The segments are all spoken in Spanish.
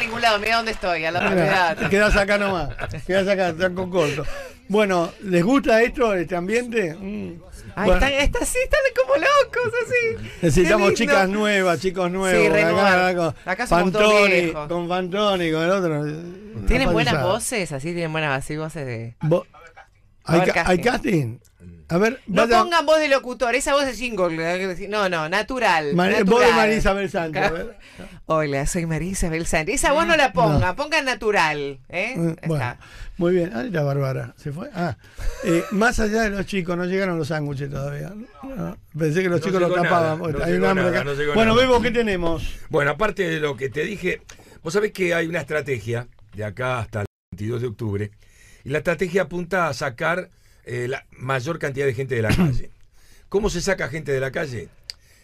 ningún lado, mira dónde estoy, a la propiedad. Quedás acá nomás, quedás acá, con corto. Bueno, ¿les gusta esto, este ambiente? Mm. están, están, están como locos, así. Necesitamos chicas nuevas, chicos nuevos. Sí, acá, acá, con Fantoni, con el otro. Tienen buenas voces, así tienen buenas así voces de. ¿Hay casting? A ver, no vaya. pongan voz de locutor, esa voz es jingle. No, no, natural. Voz de Marisa Isabel Hola, soy Marisa Isabel Esa voz no la ponga, ponga natural. ¿eh? Eh, muy bien. Ahí la Bárbara. ¿Se fue? Ah. Eh, más allá de los chicos, no llegaron los sándwiches todavía. pensé que los chicos los tapaban. bueno, vemos qué tenemos. Bueno, aparte de lo que te dije, vos sabés que hay una estrategia de acá hasta el 22 de octubre. Y la estrategia apunta a sacar eh, la mayor cantidad de gente de la calle. ¿Cómo se saca gente de la calle?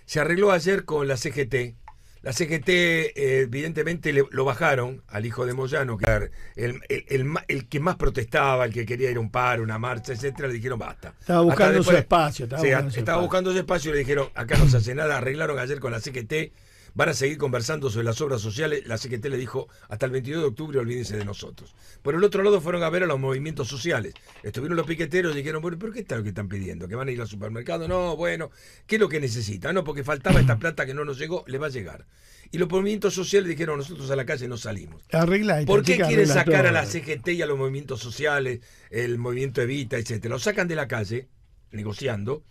Se arregló ayer con la CGT. La CGT eh, evidentemente lo bajaron al hijo de Moyano, que el, que más protestaba, el que quería ir a un paro, una marcha, etcétera, le dijeron basta. Estaba buscando su espacio. Estaba, buscando, estaba buscando su espacio y le dijeron acá no se hace nada, arreglaron ayer con la CGT Van a seguir conversando sobre las obras sociales. La CGT le dijo, hasta el 22 de octubre olvídense de nosotros. Por el otro lado fueron a ver a los movimientos sociales. Estuvieron los piqueteros y dijeron, bueno, ¿pero qué está lo que están pidiendo? ¿Que van a ir al supermercado? No, bueno, ¿qué es lo que necesitan? No, porque faltaba esta plata que no nos llegó, le va a llegar. Y los movimientos sociales dijeron, nosotros a la calle no salimos. Arregla, ¿Por qué quieren sacar a la CGT y a los movimientos sociales, el movimiento Evita, etcétera? Lo sacan de la calle, negociando,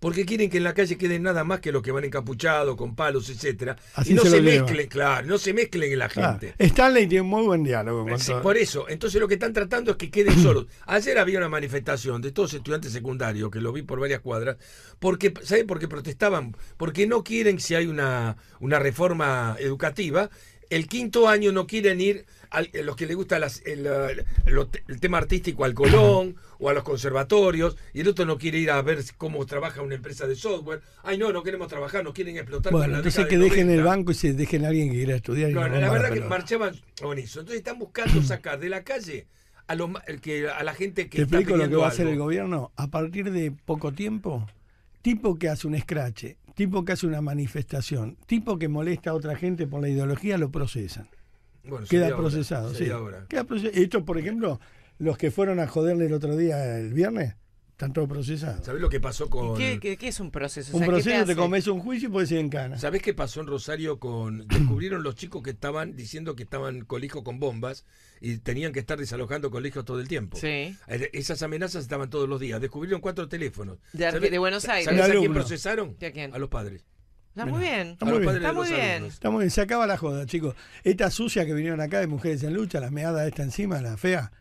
porque quieren que en la calle queden nada más que los que van encapuchados, con palos, etcétera. y no se, mezclen, claro, no se mezclen en la gente. Están Stanley tiene un muy buen diálogo. Con eh, por eso, entonces lo que están tratando es que queden solos. Ayer había una manifestación de todos estudiantes secundarios, que lo vi por varias cuadras, porque, ¿saben por protestaban? Porque no quieren si hay una, una reforma educativa, el quinto año no quieren ir a eh, los que les gusta el, tema artístico al Colón o a los conservatorios, y el otro no quiere ir a ver cómo trabaja una empresa de software. Ay, no, no queremos trabajar, no quieren explotar. Bueno, entonces que dejen el banco y se dejen a alguien que quiera estudiar. la verdad que marchaban con eso. Entonces están buscando sacar de la calle a, los, que, a la gente que... ¿Te explico lo que va a hacer el gobierno? A partir de poco tiempo, tipo que hace un escrache, tipo que hace una manifestación, tipo que molesta a otra gente por la ideología, lo procesan. queda procesado, sí. Estos, por ejemplo, los que fueron a joderle el otro día, el viernes, están todos procesados. ¿Sabés lo que pasó con.? Qué, es un proceso? Un proceso te, te un juicio y puedes ir en cana. ¿Sabés qué pasó en Rosario con. Descubrieron los chicos que estaban diciendo que estaban colijos con bombas y tenían que estar desalojando colegios todo el tiempo. Sí. Er, esas amenazas estaban todos los días. Descubrieron cuatro teléfonos. De, Buenos Aires. ¿Sabés a quién procesaron? a quién? A los padres. Está muy bien. Está muy bien. Está muy bien. Está muy bien. Se acaba la joda, chicos. esta sucia que vinieron acá de mujeres en lucha, la meada esta encima, la fea.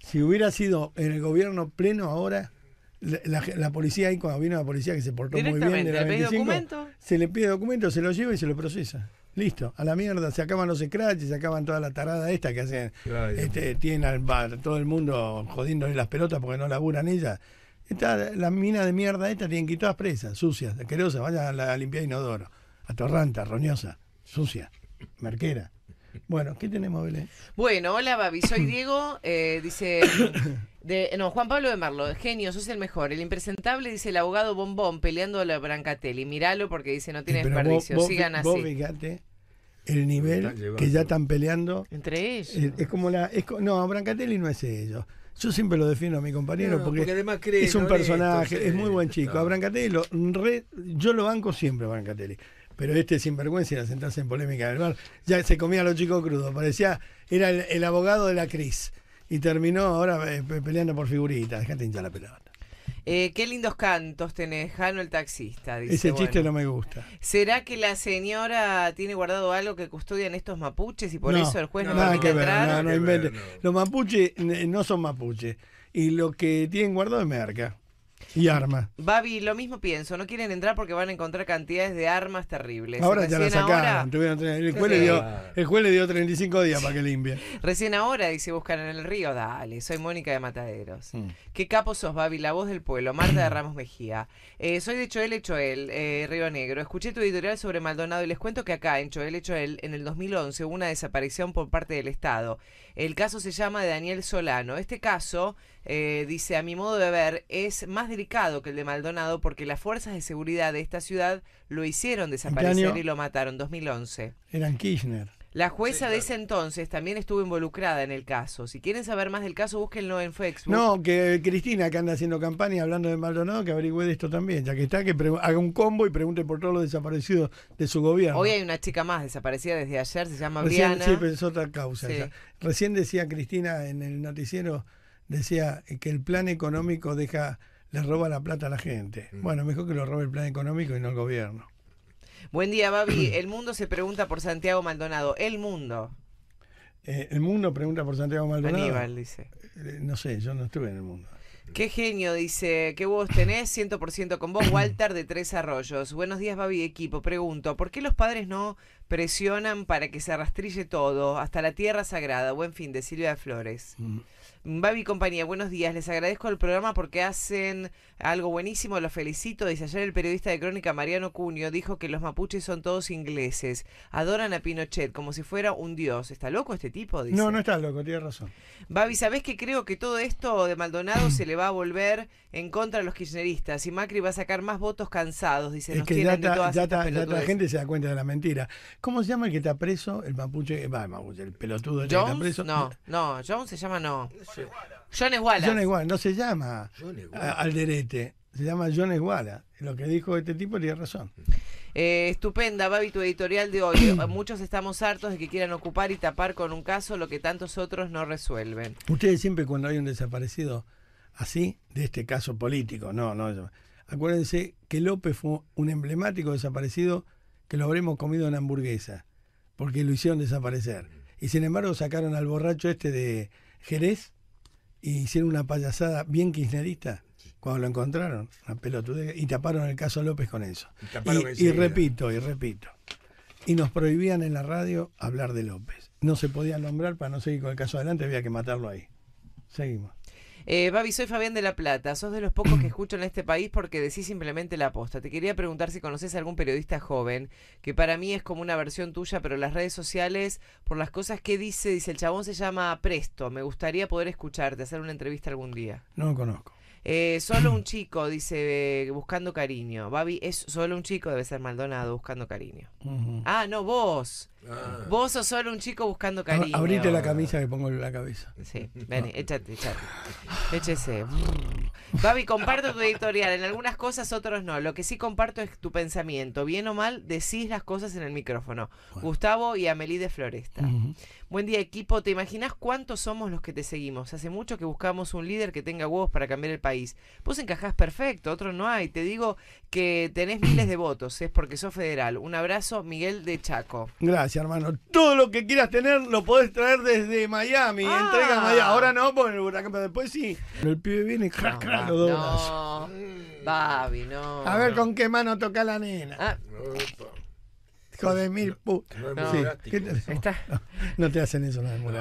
Si hubiera sido en el gobierno pleno ahora la, policía ahí, cuando vino la policía que se portó muy bien de la 25, se le pide documento, se lo lleva y se lo procesa. Listo, a la mierda, se acaban los scratches, se acaban toda la tarada esta que hacen. este, tienen al bar, todo el mundo en las pelotas porque no laburan ellas. Esta, mina de mierda esta tienen que ir todas presas, sucias, asquerosas, vaya a la limpiar inodoro. Atorranta, roñosa, sucia, merquera. Bueno, ¿qué tenemos, Belén? Bueno, hola Babi, soy Diego, eh, dice no, Juan Pablo de Marlo, genio, sos el mejor. El impresentable dice el abogado bombón peleando a la Brancatelli. miralo porque dice no tiene desperdicio. Sigan así. el nivel que ya están peleando. Entre ellos. Eh, es, como la. no, Brancatelli no es ellos. Yo siempre lo defiendo a mi compañero porque, es un personaje, es muy buen chico. A Brancatelli lo, yo lo banco siempre, a Brancatelli pero este sinvergüenza era sentarse en polémica del bar. Ya se comía a los chicos crudos, parecía, era el, el abogado de la Cris y terminó ahora eh, peleando por figuritas. Dejate hinchar la pelota. Eh, qué lindos cantos tenés, Jano el taxista. Dice, Ese chiste no me gusta. ¿Será que la señora tiene guardado algo que custodian estos mapuches y por eso el juez no, lo que No, no, Los mapuches no son mapuches y lo que tienen guardado es merca. Y armas. Babi, lo mismo pienso. No quieren entrar porque van a encontrar cantidades de armas terribles. Ahora ya la sacaron. el, juez le dio, el 35 días para que limpie. Recién ahora dice buscan en el río. Dale, soy Mónica de Mataderos. Mm. Qué capo sos, Babi, la voz del pueblo. Marta de Ramos Mejía. Eh, soy de Choel Choel, eh, Río Negro. Escuché tu editorial sobre Maldonado y les cuento que acá en Choel Choel, en el 2011, hubo una desaparición por parte del Estado. El caso se llama de Daniel Solano. Este caso eh, dice, a mi modo de ver, es más delicado que el de Maldonado porque las fuerzas de seguridad de esta ciudad lo hicieron desaparecer y lo mataron, 2011. Eran Kirchner. La jueza de ese entonces también estuvo involucrada en el caso. Si quieren saber más del caso, búsquenlo en Facebook. No, que eh, Cristina, que anda haciendo campaña hablando de Maldonado, que averigüe de esto también, ya que está, que haga un combo y pregunte por todos los desaparecidos de su gobierno. Hoy hay una chica más desaparecida desde ayer, se llama Briana. Sí, pero otra causa. Recién decía Cristina en el noticiero decía que el plan económico deja, le roba la plata a la gente. Mm. Bueno, mejor que lo robe el plan económico y no el gobierno. Buen día, Babi. El mundo se pregunta por Santiago Maldonado. El mundo. Eh, el mundo pregunta por Santiago Maldonado. Aníbal dice. Eh, no sé, yo no estuve en el mundo. Qué genio, dice, qué vos tenés, 100% con vos, Walter de Tres Arroyos. Buenos días, Babi equipo. Pregunto, ¿por qué los padres no presionan para que se arrastrille todo, hasta la tierra sagrada? Buen fin de Silvia Flores. Mm. Babi compañía, buenos días. Les agradezco el programa porque hacen algo buenísimo. Los felicito. Dice ayer el periodista de Crónica Mariano Cunio, dijo que los mapuches son todos ingleses. Adoran a Pinochet como si fuera un dios. ¿Está loco este tipo? No, no está loco, tiene razón. Babi, ¿sabés que creo que todo esto de Maldonado se le va a volver en contra de los kirchneristas? Y Macri va a sacar más votos cansados, dice. Es que ya, la gente se da cuenta de la mentira. ¿Cómo se llama el que está preso? El mapuche, eh, el, pelotudo. Este preso. No, no, John se llama no. John Esguala. no se llama Alderete, se llama John Esguala. Lo que dijo este tipo tiene razón. Eh, estupenda, Babi, tu editorial de hoy. Muchos estamos hartos de que quieran ocupar y tapar con un caso lo que tantos otros no resuelven. Ustedes siempre cuando hay un desaparecido así, de este caso político, no, no. Acuérdense que López fue un emblemático desaparecido que lo habremos comido en hamburguesa, porque lo hicieron desaparecer. Y sin embargo sacaron al borracho este de, Jerez y hicieron una payasada bien kirchnerista cuando lo encontraron, una y taparon el caso López con eso. Y, repito, y repito. Y nos prohibían en la radio hablar de López. No se podía nombrar para no seguir con el caso adelante, había que matarlo ahí. Seguimos. Eh, Babi, soy Fabián de La Plata. Sos de los pocos que escucho en este país porque decís simplemente la aposta. Te quería preguntar si conoces a algún periodista joven, que para mí es como una versión tuya, pero las redes sociales, por las cosas que dice, dice el chabón se llama Presto. Me gustaría poder escucharte, hacer una entrevista algún día. No lo conozco. Eh, solo un chico, dice, eh, buscando cariño. Babi, es solo un chico, debe ser Maldonado, buscando cariño. Ah, no, vos. Ah. Vos sos solo un chico buscando cariño. Abrite la camisa que pongo la cabeza. Sí, ven, échate, échate. Échese. Babi, comparto tu editorial. En algunas cosas, otros no. Lo que sí comparto es tu pensamiento. Bien o mal, decís las cosas en el micrófono. Gustavo y Amelie de Floresta. Buen día, equipo. ¿Te imaginas cuántos somos los que te seguimos? Hace mucho que buscamos un líder que tenga huevos para cambiar el país. Vos encajás perfecto, otro no hay. Te digo que tenés miles de votos. Es porque sos federal. Un abrazo, Miguel de Chaco. Gracias hermano. Todo lo que quieras tener lo podés traer desde Miami. Ah. Entrega Miami. Ahora no, por el huracán, pero después sí. el pibe viene y no, no. no. A ver con qué mano toca la nena. Ah. Hijo de mil putas. No, te hacen eso las no.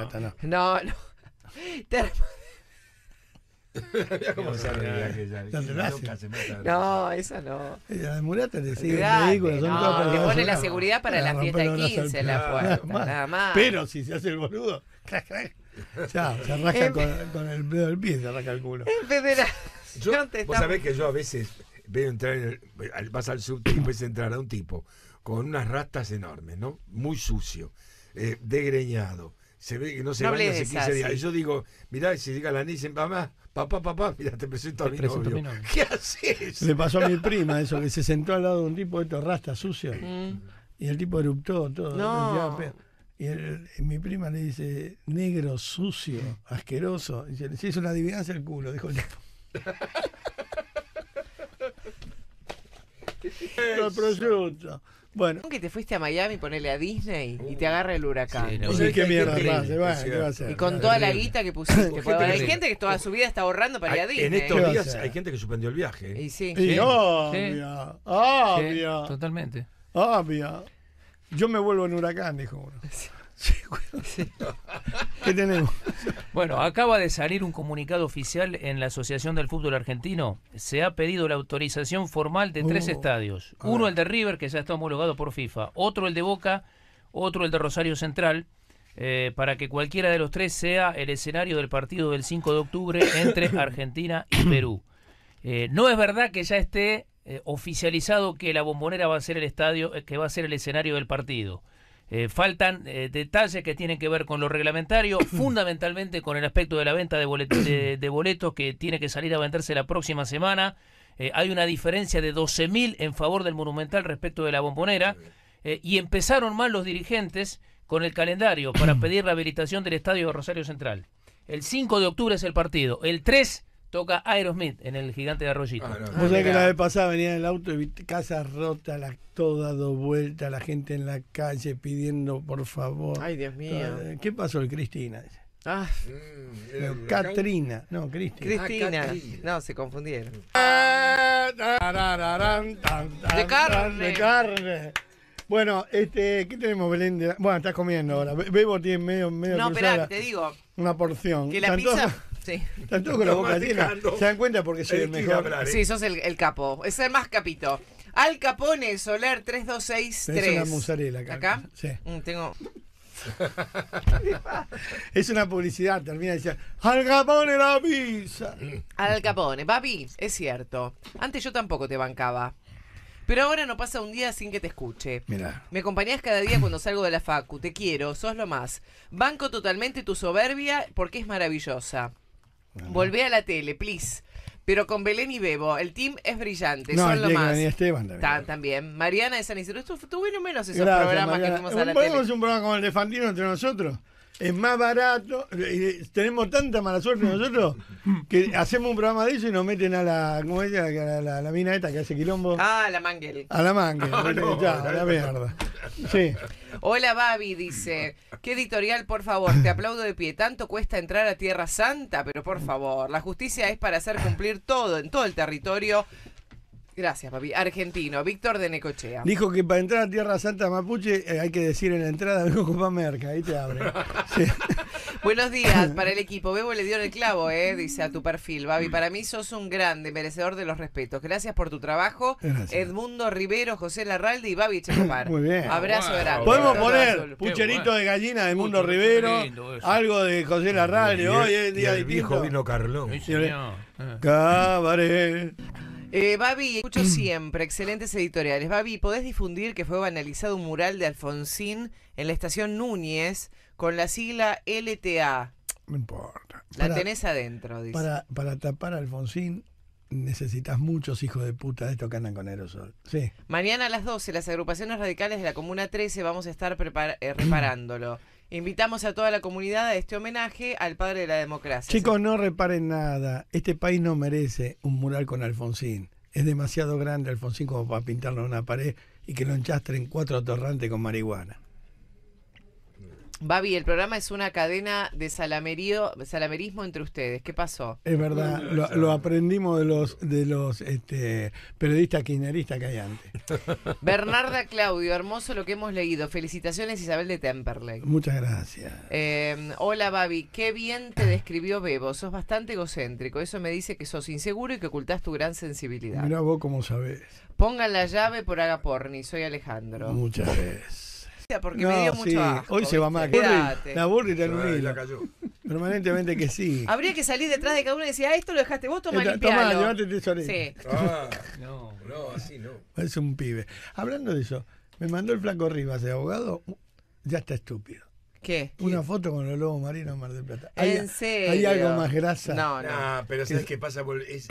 No, no no, esa no. de murata le sigue el No, le pone la seguridad para la fiesta de 15 la puerta, nada más. Pero si se hace el boludo, Ya, se arranca con, con, el dedo del pie, se arranca el culo. En vos sabés que yo a veces veo entrar, en vas al sub y ves entrar a un tipo con unas rastas enormes, ¿no? Muy sucio, eh, degreñado, se ve que no se no baña hace 15 días. Y yo digo, mirá, si llega la niña y papá, mamá, papá, papá, mirá, te presento, a, mi novio. ¿Qué haces? Le pasó a mi prima eso, que se sentó al lado de un tipo de estos sucio. Mm. Y el tipo eruptó todo. Y, mi prima le dice, negro, sucio, asqueroso. Y dice, si es una adivinanza el culo, dijo el tipo. Bueno. que te fuiste a Miami, ponele a Disney y te uh. agarra el huracán. qué mierda, va, a y con toda la guita que pusiste. hay gente que toda su vida está ahorrando para ir a Disney. En estos días hay gente que suspendió el viaje. Y sí. Y obvia, Totalmente. Obvia. Yo me vuelvo en huracán, dijo uno. ¿Qué tenemos? Bueno, acaba de salir un comunicado oficial en la Asociación del Fútbol Argentino. Se ha pedido la autorización formal de tres uh, estadios. Uno el de River, que ya está homologado por FIFA. Otro el de Boca. Otro el de Rosario Central. Eh, para que cualquiera de los tres sea el escenario del partido del 5 de octubre entre Argentina y Perú. Eh, no es verdad que ya esté eh, oficializado que la bombonera va a ser el estadio, que va a ser el escenario del partido. Eh, faltan eh, detalles que tienen que ver con lo reglamentario, fundamentalmente con el aspecto de la venta de, boletos que tiene que salir a venderse la próxima semana. Eh, hay una diferencia de 12.000 en favor del Monumental respecto de la Bombonera. y empezaron mal los dirigentes con el calendario para pedir la habilitación del Estadio Rosario Central. El 5 de octubre es el partido. El 3 toca Aerosmith en el gigante de Arroyito. Ah, no, Vos que la vez pasada venía en el auto y casas rotas, la todo dado vuelta, la gente en la calle pidiendo por favor. Ay, Dios mío. Eh, ¿Qué pasó el Cristina? Ah, mm, Catrina, no, Cristina. Ah, Cristina, no, se confundieron. De carne. De carne. Bueno, este, ¿qué tenemos, Belén? Bueno, estás comiendo ahora. Bebo tiene medio, medio. No, espera, te digo. Una porción. Que la pizza Sí. con la boca llena. ¿Se dan cuenta? Porque soy el mejor. ¿eh? Sí, sos el, capo. Es el más capito. Al Capone, Soler 3263. Es una mozzarella acá. Sí. Mm, tengo. es una publicidad, termina diciendo Al Capone la pizza. Al Capone, papi, es cierto. Antes yo tampoco te bancaba. Pero ahora no pasa un día sin que te escuche. Mira, Me acompañas cada día cuando salgo de la facu. Te quiero, sos lo más. Banco totalmente tu soberbia porque es maravillosa volví Volvé a la tele, please. Pero con Belén y Bebo, el team es brillante, no, son lo más. también. Mariana de San Isidro, ¿Tú vienes menos esos programas que fuimos a la tele. un programa como el de entre nosotros? es más barato. Eh, tenemos tanta mala suerte nosotros que hacemos un programa de eso y nos meten a la, ¿cómo A la, mina esta que hace quilombo. Ah, a la Mangel. A la Mangel. ya, la mierda. Sí. Hola Babi, dice, qué editorial, por favor, te aplaudo de pie, tanto cuesta entrar a Tierra Santa, pero por favor, la justicia es para hacer cumplir todo en todo el territorio Gracias, papi. Argentino, Víctor de Necochea. Dijo que para entrar a Tierra Santa Mapuche eh, hay que decir en la entrada, vengo con merca, ahí te abre. Buenos días para el equipo. Bebo le dio el clavo, eh, dice a tu perfil, Babi. Mm. Para mí sos un grande, merecedor de los respetos. Gracias por tu trabajo. Edmundo Rivero, José Larralde y Babi Chacopar. Muy bien. Abrazo grande. Podemos poner pucherito de gallina de Edmundo Rivero, algo de José Larralde. Hoy es día de viejo vino Carlón. Cabaret. Eh, Babi, escucho siempre, excelentes editoriales. Babi, ¿podés difundir que fue banalizado un mural de Alfonsín en la estación Núñez con la sigla LTA? No importa. La tenés adentro, dice. Para, para tapar a Alfonsín necesitas muchos hijos de puta de estos que andan con aerosol. Sí. Mañana a las 12, las agrupaciones radicales de la Comuna 13 vamos a estar eh, reparándolo. Invitamos a toda la comunidad a este homenaje al padre de la democracia. Chicos, no reparen nada. Este país no merece un mural con Alfonsín. Es demasiado grande Alfonsín como para pintarlo en una pared y que lo enchastren cuatro torrantes con marihuana. Babi, el programa es una cadena de salamerismo entre ustedes. ¿Qué pasó? Es verdad, lo, aprendimos de los, de los este, periodistas quineristas que hay antes. Bernarda Claudio, hermoso lo que hemos leído. Felicitaciones Isabel de Temperley. Muchas gracias. Em, hola Babi, qué bien te describió Bebo. Sos bastante egocéntrico. Eso me dice que sos inseguro y que ocultás tu gran sensibilidad. Mira vos cómo sabés. Pongan la llave por Agaporni. Soy Alejandro. Muchas gracias porque me dio mucho Hoy se va más La burra y La cayó. Permanentemente que sí. Habría que salir detrás de cada uno y decir, ah, esto lo dejaste vos, toma eh, y Toma, el tesorito. Sí. Ah, no, bro, así no. Es un pibe. Hablando de eso, me mandó el flaco Rivas, de abogado, ya está estúpido. ¿Qué? Una foto con los lobos marinos en Mar del Plata. ¿Hay, ¿En serio? ¿Hay algo más grasa? No, no. No, pero ¿sabes qué pasa? Es,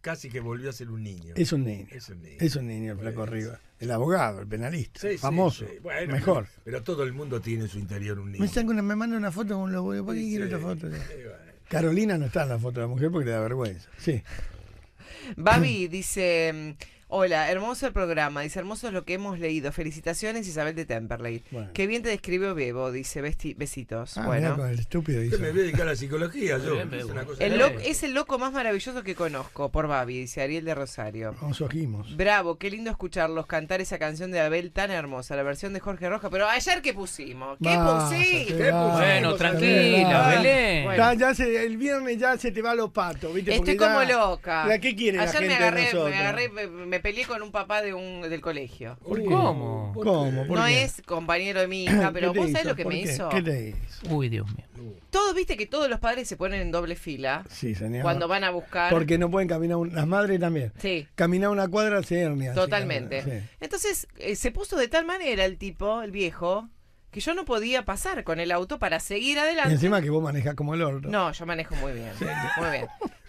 casi que volvió a ser un niño. Es un niño. Es un niño, es un niño el flaco arriba. El abogado, el penalista. Sí, famoso. mejor. Pero, todo el mundo tiene en su interior un niño. Me, una, me manda una foto con un lobo. ¿Por qué quiero otra foto? Carolina no está en la foto de la mujer porque le da vergüenza. Sí. Babi dice, Hola, hermoso el programa. Dice, hermoso es lo que hemos leído. Felicitaciones, Isabel de Temperley. Qué bien te describió Bebo, dice, besitos. Ah, bueno. estúpido dice. Me voy a dedicar a la psicología yo. es, el loco, más maravilloso que conozco, por Babi, dice Ariel de Rosario. Nos ojimos. Bravo, qué lindo escucharlos cantar esa canción de Abel tan hermosa, la versión de Jorge Roja. Pero ayer, ¿qué pusimos? ¿Qué, ¿Qué pusimos? Bueno, tranquila, Belén. Ya, se, el viernes ya se te va los patos, ¿viste? Estoy como loca. qué quiere Ayer la gente me agarré, me agarré, me peleé con un papá de un, del colegio. ¿Cómo? ¿Cómo? no es compañero de mi hija, pero vos sabés lo que me hizo. ¿Qué te hizo? Uy, Dios mío. Todos, viste que todos los padres se ponen en doble fila. Cuando van a buscar. Porque no pueden caminar, las madres también. Sí. Caminar una cuadra se hernia. Totalmente. Entonces, eh, se puso de tal manera el tipo, el viejo, que yo no podía pasar con el auto para seguir adelante. Y encima que vos manejás como el otro. No, yo manejo muy bien. Muy bien.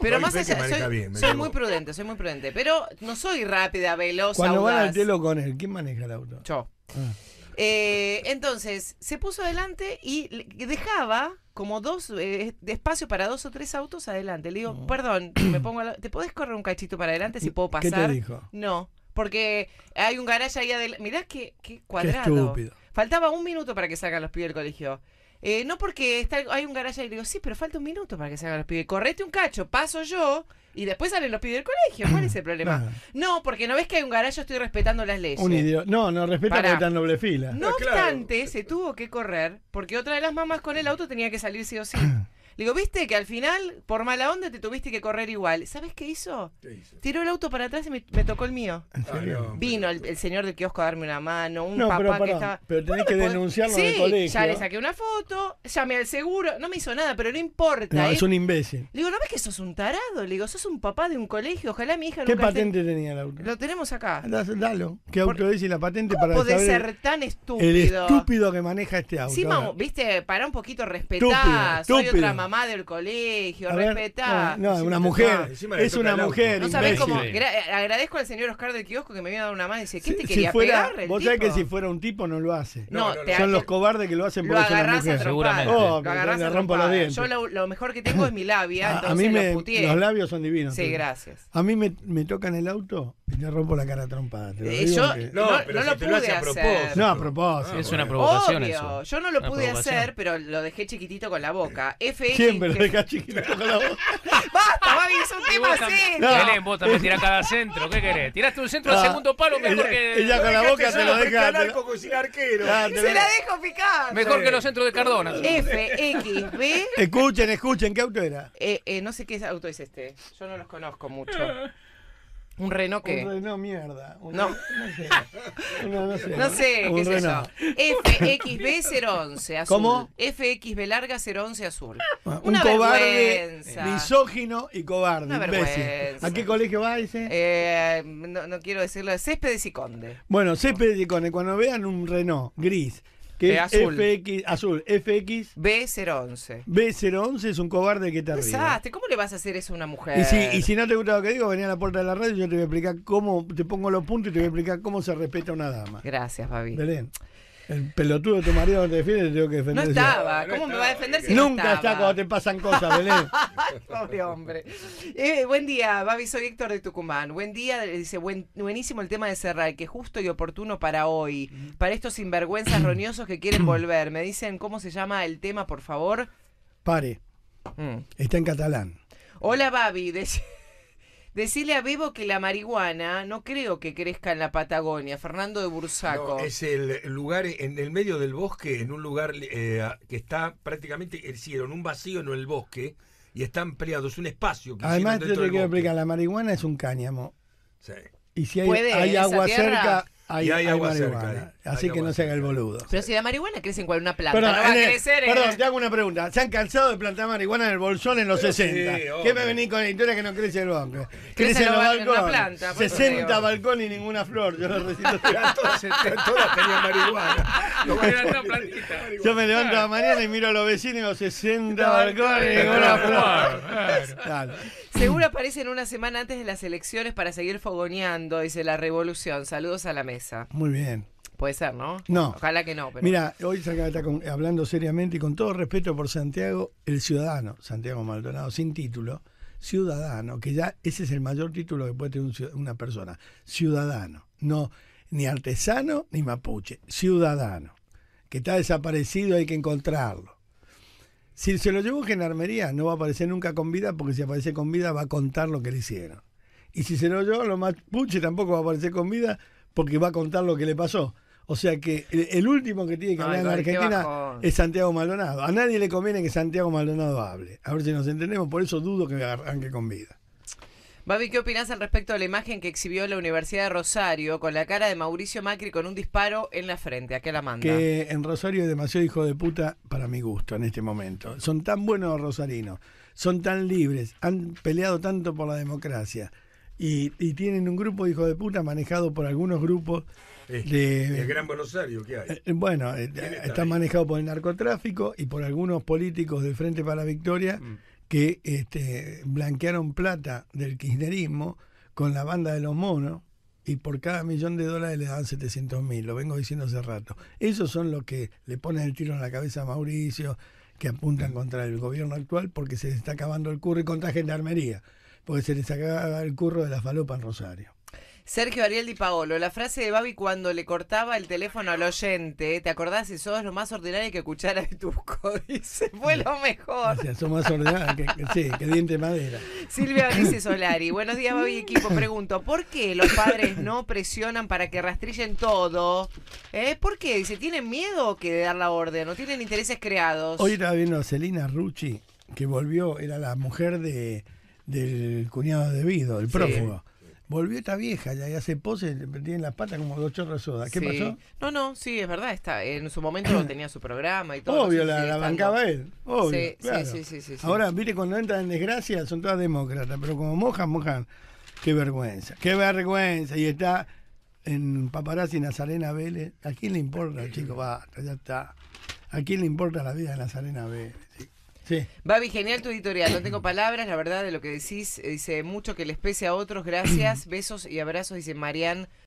Pero más allá, soy, soy muy prudente, soy muy prudente. Pero no soy rápida, veloz, Cuando van al telo con él, ¿quién maneja el auto? Yo. Ah. Eh, entonces, se puso adelante y dejaba como dos eh, espacio para dos o tres autos adelante. Le digo, perdón, me pongo ¿te podés correr un cachito para adelante si puedo pasar? No, porque hay un garaje ahí adelante. Mirá qué, qué cuadrado. estúpido. Faltaba un minuto para que salgan los pibes del colegio. Eh, no porque está, hay un garaje y digo, sí, pero falta un minuto para que salgan los pibes. Correte un cacho, paso yo y después salen los pibes del colegio. ¿Cuál es el problema? No, porque no ves que hay un garaje, estoy respetando las leyes. Un idiota. No, no respeta porque tan doble fila. No obstante, se tuvo que correr porque otra de las mamás con el auto tenía que salir sí o sí. digo, viste que al final, por mala onda, te tuviste que correr igual. ¿Sabes qué hizo? ¿Qué hizo? Tiró el auto para atrás y me, tocó el mío. Ah, Vino el, señor del kiosco a darme una mano, un papá que Pero tenés que pues, denunciarlo sí, Ya le saqué una foto, llamé al seguro, no me hizo nada, pero no importa. No, es ¿eh? un imbécil. digo, ¿no ves que sos un tarado? Le digo, sos un papá de un colegio, ojalá mi hija ¿Qué patente tenía el auto? Lo tenemos acá. Dalo. ¿Qué auto es y la patente ¿Cómo para podés ser tan estúpido? estúpido que maneja este auto. Sí, viste, para un poquito respetar. soy otra mamá del colegio, respetá. no, es una mujer. Es una mujer. No sabés cómo. Agradezco al señor Oscar del kiosco que me vino a dar una mano y dice, ¿qué te quería si fuera, pegar? vos sabés que si fuera un tipo no lo hace. No, son los cobardes que lo hacen por lo eso una mujer. Oh, Seguramente. lo rompo los dientes. Yo lo, mejor que tengo es mi labia, entonces a mí me, los, los labios son divinos. Sí, gracias. A mí me, me tocan el auto te rompo la cara trompada. Eh, no, lo pude hacer. A propósito. No, a propósito. es una provocación eso. Yo no lo pude hacer, pero lo dejé chiquitito con la boca. FX. Siempre lo dejás chiquitito con la boca. ¡Basta, Babi! Es un tema No. Belén, vos también tirás cada centro. ¿Qué querés? Tiraste un centro al ah, segundo palo mejor que. ya con la boca te lo deja. Ah, Se la dejo picar. Mejor que los centros de Cardona. FXB. Escuchen, escuchen. ¿Qué auto era? Eh, eh, no sé qué auto es este. Yo no los conozco mucho. Un Renault que. Un Renault mierda. no. no sé. No, sé, qué es eso. FXB011 azul. ¿Cómo? FXB larga 011 azul. un cobarde. Misógino y cobarde. ¿A qué colegio va, dice? Eh, no, no quiero decirlo. Céspedes y Conde. Bueno, Céspedes y Conde. Cuando vean un Renault gris que azul. FX, azul, FX. B011. B011 es un cobarde que te arriba. ¿cómo le vas a hacer eso a una mujer? Y si, no te gusta lo que digo, vení a la puerta de la radio y yo te voy a explicar cómo, te pongo los puntos y te voy a explicar cómo se respeta a una dama. Gracias, Fabi. Belén. El pelotudo de tu marido no te defiende, tengo que defender. No estaba, ¿cómo me va a defender si Nunca no estaba? está cuando te pasan cosas, Belén. Pobre hombre. Eh, buen día, Babi, soy Héctor de Tucumán. Buen día, dice, buen, buenísimo el tema de cerrar que justo y oportuno para hoy, para estos sinvergüenzas roñosos que quieren volver. Me dicen cómo se llama el tema, por favor. Pare. Mm. Está en catalán. Hola, Babi, de... Decirle a Bebo que la marihuana no creo que crezca en la Patagonia, Fernando de Bursaco. es el lugar en el medio del bosque, en un lugar eh, que está prácticamente, el cielo, en un vacío, en el bosque, y está ampliado, es un espacio. Que Además, yo te quiero explicar, la marihuana es un cáñamo. Sí. Y si hay, agua cerca, hay, agua cerca. Así que no se haga el boludo. Pero si la marihuana crece en una planta, perdón, va a crecer ¿eh? Perdón, te hago una pregunta. ¿Se han cansado de plantar marihuana en el bolsón en los 60? ¿Qué me venís con la historia que no crece el banco? Crece, en los balcones. 60 balcones y ninguna flor. Yo los recito todas, todas tenían marihuana. Yo me levanto a la mañana y miro a los vecinos y los 60 balcones y ninguna flor. Seguro aparecen una semana antes de las elecciones para seguir fogoneando, dice la revolución. Saludos a la mesa. Muy bien. Puede ser, ¿no? No. Ojalá que no. Mira, hoy acá está hablando seriamente y con todo respeto por Santiago, el ciudadano, Santiago Maldonado, sin título, ciudadano, que ya ese es el mayor título que puede tener una persona, ciudadano, no ni artesano ni mapuche, ciudadano, que está desaparecido, hay que encontrarlo. Si se lo llevó en gendarmería, no va a aparecer nunca con vida, porque si aparece con vida va a contar lo que le hicieron. Y si se lo llevó a los mapuche, tampoco va a aparecer con vida, porque va a contar lo que le pasó. O sea que el, último que tiene que hablar en Argentina es Santiago Maldonado. A nadie le conviene que Santiago Maldonado hable. A ver si nos entendemos, por eso dudo que me arranque con vida. Babi, ¿qué opinas al respecto de la imagen que exhibió la Universidad de Rosario con la cara de Mauricio Macri con un disparo en la frente? ¿A qué la manda? Que en Rosario es demasiado hijo de puta para mi gusto en este momento. Son tan buenos los rosarinos, son tan libres, han peleado tanto por la democracia y, y tienen un grupo de hijos de puta manejado por algunos grupos el Gran Buenos Aires, hay? Eh, eh, bueno, eh, está, manejado por el narcotráfico y por algunos políticos del Frente para la Victoria mm. que este, blanquearon plata del kirchnerismo con la banda de los monos y por cada millón de dólares le dan 700 mil, lo vengo diciendo hace rato. Esos son los que le ponen el tiro en la cabeza a Mauricio, que apuntan mm. contra el gobierno actual porque se les está acabando el curro y contra armería, porque se les acaba el curro de la falopa en Rosario. Sergio Ariel Di Paolo, la frase de Babi cuando le cortaba el teléfono al oyente, ¿te acordás? Eso es lo más ordinario que escuchara de tu dice, fue lo mejor. sea, son más ordinario, que, sí, que diente madera. Silvia dice Solari, buenos días Babi equipo, pregunto, ¿por qué los padres no presionan para que rastrillen todo? ¿Eh? ¿Por qué? Dice, ¿tienen miedo que de dar la orden? ¿No tienen intereses creados? Hoy estaba viendo a Celina Rucci, que volvió, era la mujer de del cuñado de Vido, el prófugo volvió esta vieja ya, ya se pose, tiene las patas como dos chorras soda. ¿Qué pasó? No, no, sí, es verdad, está, en su momento tenía su programa y todo. Obvio, la, bancaba él, obvio, sí, sí, Ahora, viste, cuando entran en desgracia son todas demócratas, pero como mojan, mojan. Qué vergüenza, qué vergüenza. Y está en Paparazzi Nazarena Vélez. ¿A quién le importa, chico? va ya está. ¿A quién le importa la vida de Nazarena Vélez? Sí. Babi, genial tu editorial. No tengo palabras, la verdad, de lo que decís. Eh, dice mucho que les pese a otros. Gracias. Besos y abrazos, dice Marianne